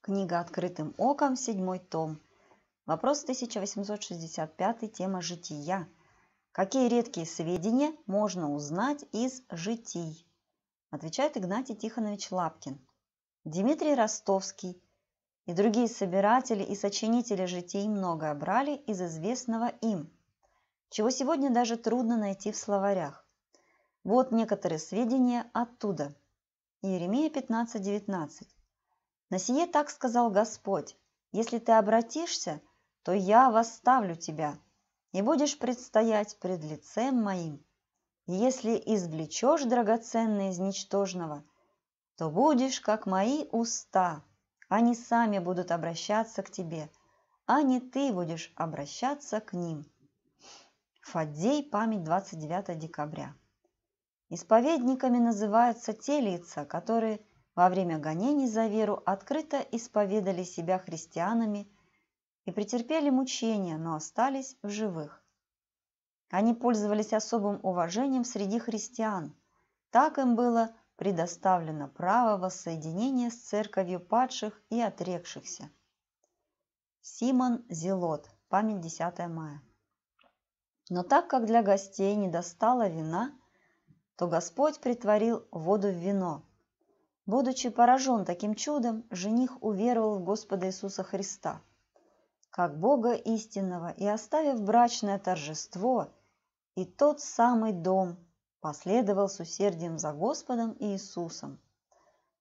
Книга «Открытым оком», седьмой том. Вопрос 1865, тема «Жития». Какие редкие сведения можно узнать из житий? Отвечает Игнатий Тихонович Лапкин. Дмитрий Ростовский и другие собиратели и сочинители житий многое брали из известного им, чего сегодня даже трудно найти в словарях. Вот некоторые сведения оттуда. Иеремия 15.19. На сие так сказал Господь, если ты обратишься, то я восставлю тебя, и будешь предстоять пред лицем моим. И если извлечешь драгоценное из ничтожного, то будешь, как мои уста, они сами будут обращаться к тебе, а не ты будешь обращаться к ним. Фаддей, память 29 декабря. Исповедниками называются те лица, которые – во время гонений за веру открыто исповедали себя христианами и претерпели мучения, но остались в живых. Они пользовались особым уважением среди христиан. Так им было предоставлено право воссоединения с церковью падших и отрекшихся. Симон Зелот, память 10 мая. Но так как для гостей не достало вина, то Господь притворил воду в вино – Будучи поражен таким чудом, жених уверовал в Господа Иисуса Христа, как Бога истинного, и оставив брачное торжество и тот самый дом, последовал с усердием за Господом и Иисусом.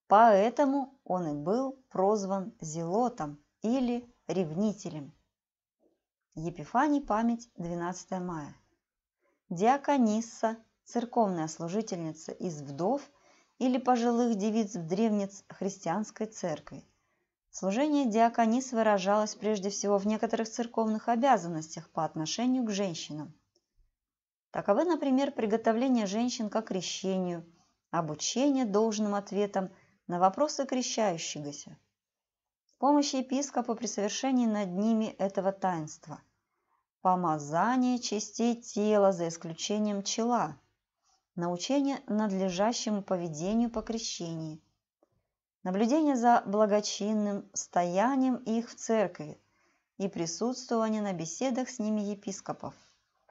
Поэтому он и был прозван Зелотом или Ревнителем. Епифаний, память, 12 мая. Диаконисса, церковная служительница из вдов – или пожилых девиц в древнехристианской церкви. Служение диаконис выражалось прежде всего в некоторых церковных обязанностях по отношению к женщинам. Таковы, например, приготовление женщин к крещению, обучение должным ответам на вопросы крещающегося, помощь епископу при совершении над ними этого таинства, помазание частей тела за исключением чела – научение надлежащему поведению по крещении, наблюдение за благочинным стоянием их в церкви и присутствование на беседах с ними епископов,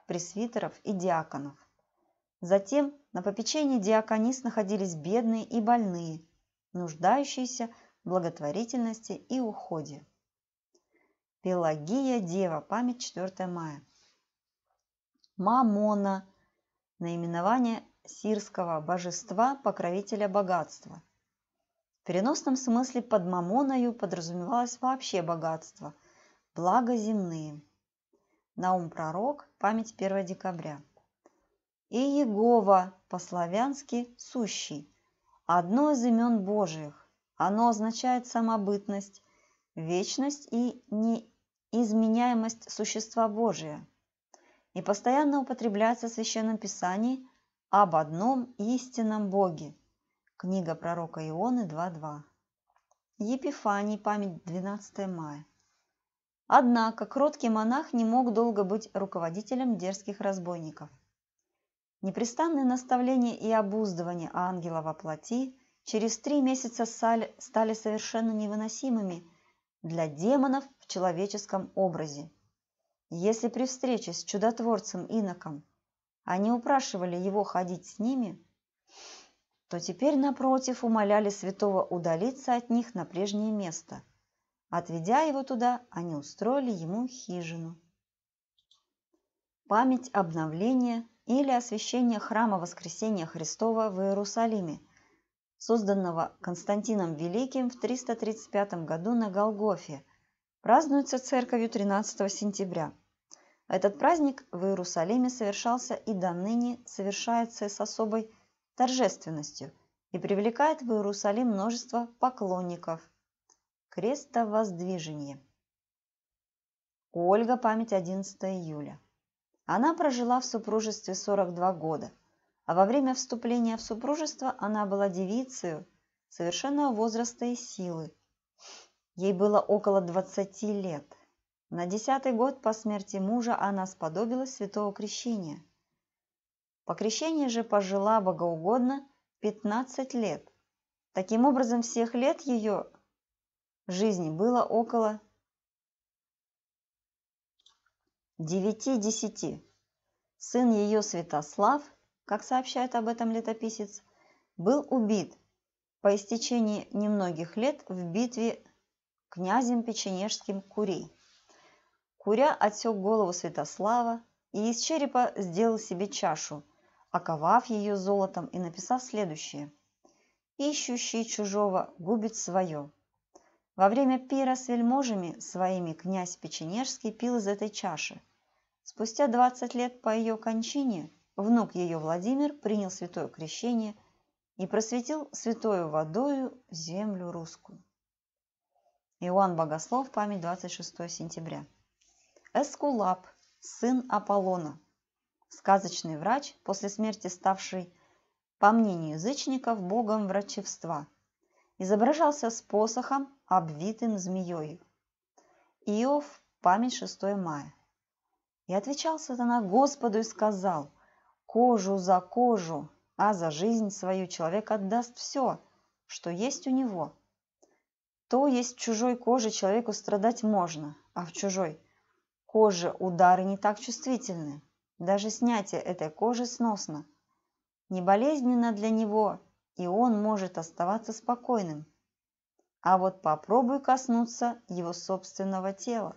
пресвитеров и диаконов. Затем на попечении диаконис находились бедные и больные, нуждающиеся в благотворительности и уходе. Пелагия Дева, память 4 мая. Мамона – наименование сирского божества, покровителя богатства. В переносном смысле под мамоною подразумевалось вообще богатство, благо земные. Наум Пророк, память 1 декабря. И Егова, по-славянски «сущий», одно из имен Божиих. Оно означает самобытность, вечность и неизменяемость существа Божия и постоянно употребляется в Священном Писании об одном истинном Боге. Книга пророка Ионы 2.2. Епифаний, память 12 мая. Однако кроткий монах не мог долго быть руководителем дерзких разбойников. Непрестанные наставления и обуздывание ангела во плоти через три месяца стали совершенно невыносимыми для демонов в человеческом образе. Если при встрече с чудотворцем иноком – они упрашивали его ходить с ними, то теперь, напротив, умоляли святого удалиться от них на прежнее место. Отведя его туда, они устроили ему хижину. Память обновления или освящения храма Воскресения Христова в Иерусалиме, созданного Константином Великим в 335 году на Голгофе, празднуется церковью 13 сентября – этот праздник в Иерусалиме совершался и до ныне совершается с особой торжественностью и привлекает в Иерусалим множество поклонников. Крестовоздвижение. У Ольга память 11 июля. Она прожила в супружестве 42 года, а во время вступления в супружество она была девицей совершенного возраста и силы. Ей было около 20 лет – на десятый год по смерти мужа она сподобилась святого крещения. По крещении же пожила богоугодно 15 лет. Таким образом, всех лет ее жизни было около 9-10. Сын ее Святослав, как сообщает об этом летописец, был убит по истечении немногих лет в битве князем печенежским Курей. Куря отсек голову Святослава и из черепа сделал себе чашу, оковав ее золотом и написав следующее. «Ищущий чужого губит свое». Во время пира с вельможами своими князь Печенежский пил из этой чаши. Спустя 20 лет по ее кончине внук ее Владимир принял святое крещение и просветил святою водою землю русскую. Иоанн Богослов, память 26 сентября. Эскулап, сын Аполлона, сказочный врач, после смерти ставший, по мнению язычников, богом врачевства, изображался с посохом, обвитым змеей. Иов, память 6 мая. И отвечал сатана Господу и сказал, «Кожу за кожу, а за жизнь свою человек отдаст все, что есть у него. То есть в чужой коже человеку страдать можно, а в чужой Коже удары не так чувствительны. Даже снятие этой кожи сносно. Не болезненно для него, и он может оставаться спокойным. А вот попробуй коснуться его собственного тела.